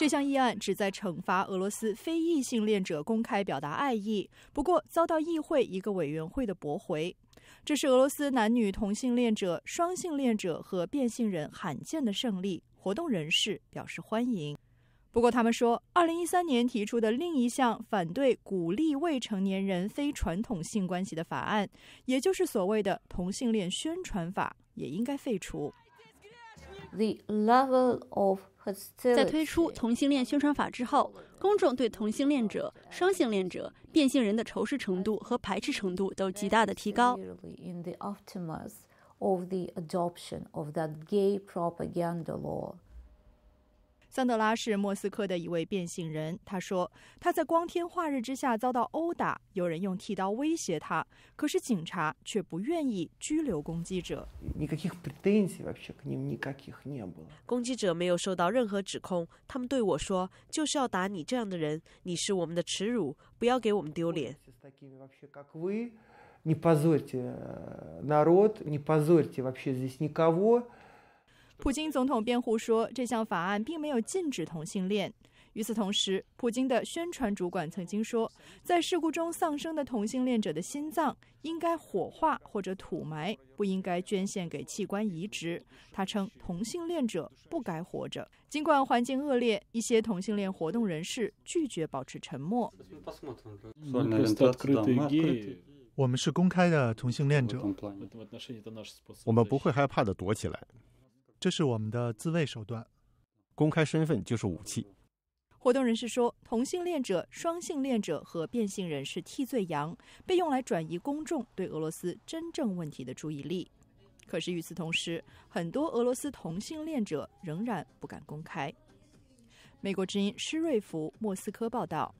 这项议案旨在惩罚俄罗斯非异性恋者公开表达爱意，不过遭到议会一个委员会的驳回。这是俄罗斯男女同性恋者、双性恋者和变性人罕见的胜利。活动人士表示欢迎，不过他们说，2013年提出的另一项反对鼓励未成年人非传统性关系的法案，也就是所谓的同性恋宣传法，也应该废除。在推出同性恋宣传法之后，公众对同性恋者、双性恋者、变性人的仇视程度和排斥程度都极大的提高。桑德拉是莫斯科的一位变性人。他说，他在光天化日之下遭到殴打，有人用剃刀威胁他，可是警察却不愿意拘留攻击者。攻击者没有受到任何指控。他们对我说，就是要打你这样的人，你是我们的耻辱，不要给我们丢脸。普京总统辩护说，这项法案并没有禁止同性恋。与此同时，普京的宣传主管曾经说，在事故中丧生的同性恋者的心脏应该火化或者土埋，不应该捐献给器官移植。他称，同性恋者不该活着。尽管环境恶劣，一些同性恋活动人士拒绝保持沉默。我们是公开的同性恋者，我们不会害怕的躲起来。这是我们的自卫手段，公开身份就是武器。活动人士说，同性恋者、双性恋者和变性人士替罪羊，被用来转移公众对俄罗斯真正问题的注意力。可是与此同时，很多俄罗斯同性恋者仍然不敢公开。美国之音施瑞福莫斯科报道。